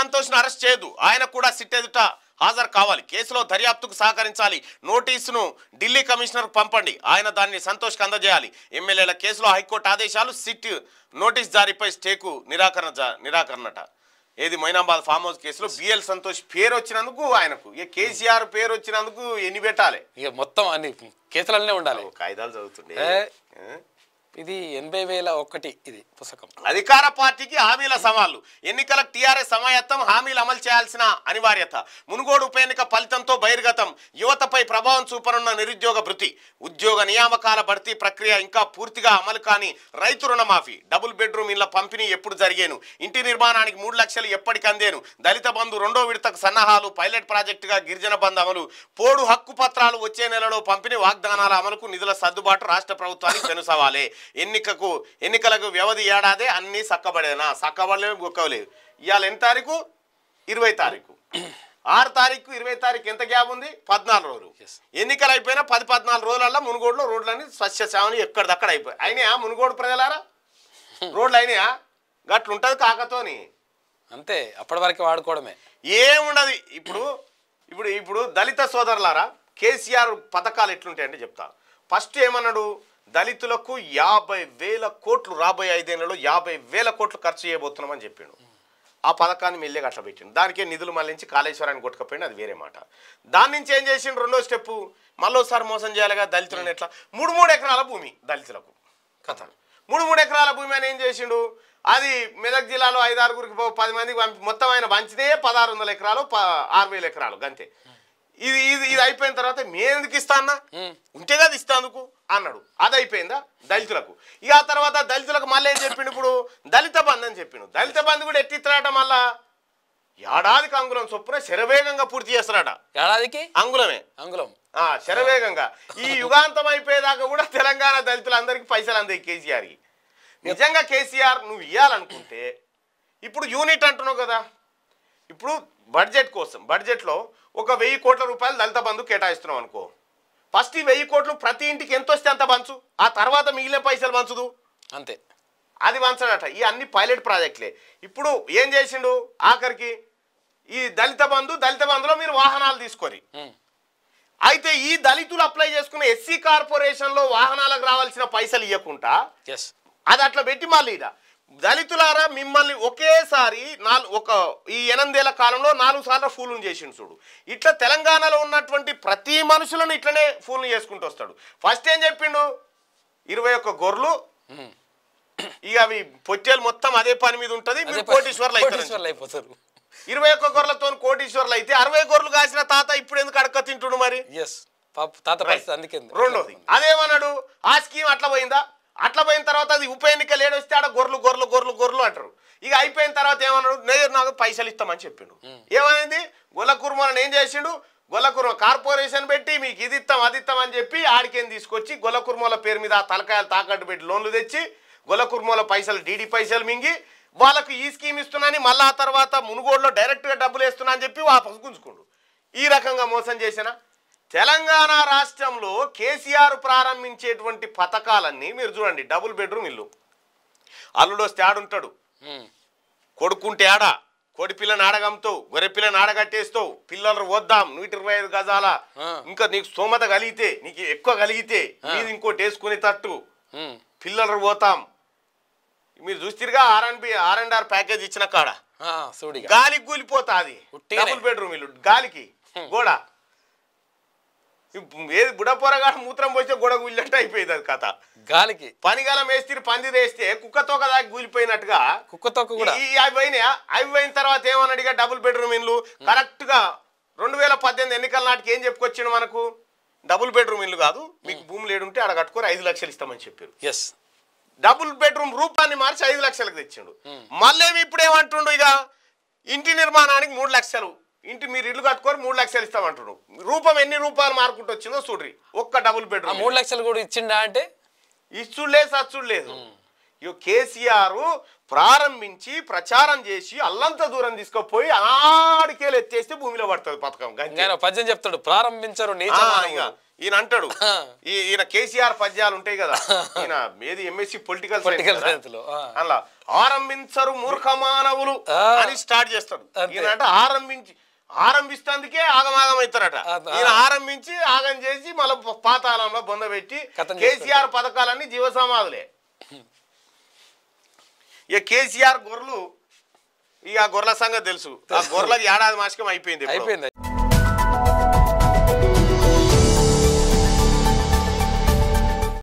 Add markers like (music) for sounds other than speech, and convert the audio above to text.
సంతోష్ను arrest చేయదు ఆయన కూడా సిట్ ఎదుట హాజరు కావాలి కేసులో దర్యాప్తుకు సహకరించాలి నోటీసును ఢిల్లీ కమిషనర్కు పంపండి ఆయన దాన్ని సంతోష్కి అందజేయాలి ఎమ్మెల్యేల కేసులో హైకోర్టు ఆదేశాలు సిట్ నోటీస్ జారీపై స్టేకు నిరాకరణ నిరాకరణట ఏది మైనాబాద్ ఫామ్ హౌస్ కేసులో బిఎల్ సంతోష్ పేరు వచ్చినందుకు ఆయనకు ఇక కేసీఆర్ పేరు వచ్చినందుకు ఎన్ని పెట్టాలి ఇక మొత్తం అన్ని కేసులన్నీ ఉండాలి కాగితాలు చదువుతుండే ఇది ఎనభై వేల ఒకటి ఇది పుస్తకం అధికార పార్టీకి హామీల సవాళ్లు ఎన్నికల టీఆర్ఎస్ సమాయత్తం హామీలు అమలు చేయాల్సిన అనివార్యత మునుగోడు ఉప ఎన్నిక ఫలితంతో బహిర్గతం యువతపై ప్రభావం చూపనున్న నిరుద్యోగ భృతి ఉద్యోగ నియామకాల భర్తీ ప్రక్రియ ఇంకా పూర్తిగా అమలు కాని రైతు రుణమాఫీ డబుల్ బెడ్రూమ్ ఇళ్ల పంపిణీ ఎప్పుడు జరిగేను ఇంటి నిర్మాణానికి మూడు లక్షలు ఎప్పటికీ అందేను దళిత బంధు రెండో విడతకు సన్నాహాలు పైలట్ ప్రాజెక్టుగా గిరిజన బంధు అమలు పోడు హక్కు పత్రాలు వచ్చే నెలలో పంపిణీ వాగ్దానాల అమలుకు నిధుల సర్దుబాటు రాష్ట్ర ప్రభుత్వానికి పెను సవాలే ఎన్నికకు ఎన్నికలకు వ్యవధి ఏడాది అన్నీ సక్కబడేనా సక్కబడలేవు గొక్కవలేవు ఇవాళ ఎంత తారీఖు ఇరవై తారీఖు ఆరు తారీఖు ఇరవై తారీఖు ఎంత గ్యాప్ ఉంది పద్నాలుగు రోజులు ఎన్నికలు అయిపోయినా పది పద్నాలుగు రోజులల్లో మునుగోడులో రోడ్లన్నీ సేవలు ఎక్కడిదక్కడ అయిపోయి అయినా మునుగోడు ప్రజలారా (laughs) రోడ్లు అయినాయా గట్లుంటుంది కాకతోని అంతే అప్పటి వరకు వాడుకోవడమే ఏముండదు ఇప్పుడు ఇప్పుడు ఇప్పుడు దళిత సోదరులారా కేసీఆర్ పథకాలు ఎట్లుంటాయంటే చెప్తాను ఫస్ట్ ఏమన్నాడు దళితులకు యాభై వేల కోట్లు రాబోయే ఐదేళ్లలో యాభై వేల కోట్లు ఖర్చు చేయబోతున్నామని చెప్పిండు ఆ పథకాన్ని మెల్లిగా అట్లా పెట్టిండు దానికే నిధులు మళ్ళించి కాళేశ్వరాన్ని కొట్టుకపోయింది అది వేరే మాట దాని నుంచి ఏం చేసిండు రెండో స్టెప్పు మళ్ళోసారి మోసం చేయాలిగా దళితులను ఎట్లా మూడు మూడు ఎకరాల భూమి దళితులకు కథ మూడు మూడు ఎకరాల భూమి అని ఏం చేసిండు అది మెదక్ జిల్లాలో ఐదారుగురికి పది మందికి మొత్తం ఆయన పంచితే పదహారు వందల ఎకరాలు ఆరు వేల ఎకరాలు అంతే ఇది ఇది ఇది అయిపోయిన తర్వాత ఎందుకు ఇస్తా అన్న ఉంటే కదా అందుకు అన్నాడు అది అయిపోయిందా దళితులకు ఇక ఆ తర్వాత దళితులకు మళ్ళీ ఏం చెప్పిండు ఇప్పుడు దళిత బంధు అని చెప్పిండు దళిత బంధు కూడా ఎట్టిస్తారట మళ్ళా ఏడాదికి అంగుళం చొప్పున శరవేగంగా పూర్తి చేస్తారట ఏడాదికి అంగుళమే అంగుళం శరవేగంగా ఈ యుగాంతం అయిపోయేదాకా కూడా తెలంగాణ దళితులందరికీ పైసలు అందాయి కేసీఆర్కి నిజంగా కేసీఆర్ నువ్వు ఇవ్వాలనుకుంటే ఇప్పుడు యూనిట్ అంటున్నావు కదా ఇప్పుడు బడ్జెట్ కోసం బడ్జెట్లో ఒక వెయ్యి కోట్ల రూపాయలు దళిత బంధు కేటాయిస్తున్నాం అనుకో ఫస్ట్ ఈ వెయ్యి కోట్లు ప్రతి ఇంటికి ఎంత వస్తే అంత పంచు ఆ తర్వాత మిగిలిన పైసలు పంచుదు అంతే అది పంచడట ఈ అన్ని పైలట్ ప్రాజెక్టులే ఇప్పుడు ఏం చేసిండు ఆఖరికి ఈ దళిత బంధు దళిత బంధులో మీరు వాహనాలు తీసుకొని అయితే ఈ దళితులు అప్లై చేసుకున్న ఎస్సీ కార్పొరేషన్లో వాహనాలకు రావాల్సిన పైసలు ఇవ్వకుండా అది అట్లా పెట్టి మళ్ళీ దళితులారా మిమ్మల్ని ఒకేసారి నాలుగు ఒక ఈ ఎనిమిదేళ్ల కాలంలో నాలుగు సార్లు ఫూలును చేసిండు చూడు ఇట్లా తెలంగాణలో ఉన్నటువంటి ప్రతి మనుషులను ఇట్లనే ఫూలును చేసుకుంటూ వస్తాడు ఫస్ట్ ఏం చెప్పిండు ఇరవై ఒక్క గొర్రెలు ఇక అవి పొచ్చేలు మొత్తం అదే పని మీద ఉంటుంది కోటీశ్వర్లు అయిపోతారు ఇరవై ఒక్క గొర్రెలతో కోటీశ్వర్లు అయితే అరవై గొర్రెలు కాసిన తాత ఇప్పుడు ఎందుకు అడక తింటుడు మరి తాత అందుకే రెండోది అదేమన్నాడు ఆ స్కీమ్ అట్లా పోయిందా అట్లా పోయిన తర్వాత అది ఉప ఎన్నిక లేడొస్తే ఆడ గొర్రెలు గొర్రెలు గొర్రెలు గొర్రెలు అంటారు ఇక అయిపోయిన తర్వాత ఏమన్నాడు నేను నాకు పైసలు ఇస్తామని చెప్పిండు ఏమైంది గొల్లకూర్మలను ఏం చేసిండు గొల్లకుర్మ కార్పొరేషన్ పెట్టి మీకు ఇది ఇస్తాం అది ఇస్తాం అని చెప్పి ఆడికేం తీసుకొచ్చి గొల్లకుర్మల పేరు మీద ఆ తలకాయలు తాకట్టు పెట్టి లోన్లు తెచ్చి గొల్లకుర్మల పైసలు డీడీ పైసలు మింగి వాళ్ళకు ఈ స్కీమ్ ఇస్తున్నాని మళ్ళీ ఆ తర్వాత మునుగోడులో డైరెక్ట్గా డబ్బులు వేస్తున్నా అని చెప్పి వాపసు గుంజుకుండు ఈ రకంగా మోసం చేసినా తెలంగాణ రాష్ట్రంలో కేసీఆర్ ప్రారంభించేటువంటి పథకాలన్నీ మీరు చూడండి డబుల్ బెడ్రూమ్ ఇల్లు అల్లుడు వస్తే ఆడుంటాడు కొడుకుంటే ఆడ కొడి పిల్లని ఆడగమ్ముతావు గొర్రె పిల్లని ఆడగట్టేస్తావు పిల్లలు వద్దాం నూట ఇరవై ఐదు గజాల ఇంకా నీకు స్తోమత కలిగితే నీకు ఎక్కువ కలిగితే మీరు ఇంకోటి వేసుకునే తట్టు పిల్లలు పోతాం మీరు చూస్తారుగా R and B R and R package ఇచ్చిన కాడ గాలికి కూలిపోతా అది డబుల్ బెడ్రూమ్ ఇల్లు గాలికి గోడ ఏది బుడపోరగా మూత్రం పోస్తే గొడవ గుళ్ళంటే అయిపోయింది అది కథ గాలికి పనిగాలం వేస్తే పంది వేస్తే దాకా కదా కూలిపోయినట్టుగా కుక్కతో కూడా అవి పోయినా అవి పోయిన తర్వాత ఏమని అడిగా డబుల్ బెడ్రూమ్ ఇండ్లు కరెక్ట్ గా రెండు వేల పద్దెనిమిది ఎన్నికల నాటికి ఏం చెప్పుకొచ్చిండు మనకు డబుల్ బెడ్రూమ్ ఇల్లు కాదు మీకు భూములు ఏడుంటే ఆడ కట్టుకొని ఐదు లక్షలు ఇస్తామని చెప్పారు ఎస్ డబుల్ బెడ్రూమ్ రూపాన్ని మార్చి ఐదు లక్షలకు తెచ్చిండు మళ్ళీ ఇప్పుడు ఏమంటుండు ఇక ఇంటి నిర్మాణానికి మూడు లక్షలు ఇంటి మీరు ఇల్లు కట్టుకొని మూడు లక్షలు ఇస్తామంటారు రూపం ఎన్ని రూపాయలు మార్కుంటూ వచ్చిందో చూడ్రి ఒక్క డబుల్ బెడ్రూమ్ మూడు లక్షలు కూడా ఇచ్చిండా అంటే ఇచ్చుడులే సచ్చుడులేదు ఇక కేసీఆర్ ప్రారంభించి ప్రచారం చేసి అల్లంత దూరం తీసుకుపోయి ఆడికేలు ఎత్తేస్తే భూమిలో పడుతుంది పథకం పద్యం చెప్తాడు ప్రారంభించరు ఈయన అంటాడు ఈయన కేసీఆర్ పద్యాలు ఉంటాయి కదా (laughs) ఈయన ఏది ఎంఎస్సి పొలిటికల్ అలా ఆరంభించరు మూర్ఖ మానవులు అని స్టార్ట్ చేస్తాడు ఈయన అంటే ఆరంభించి ఆరంభిస్తందుకే ఆగమాగం ఈయన ఆరంభించి ఆగం చేసి మళ్ళీ పాతాళంలో బొంద పెట్టి కేసీఆర్ పథకాలన్నీ జీవ సమాధులే ఇక కేసీఆర్ గొర్రెలు ఇక గొర్రెల సంగతి తెలుసు ఆ గొర్రెలకు ఏడాది మాసికం అయిపోయింది అయిపోయింది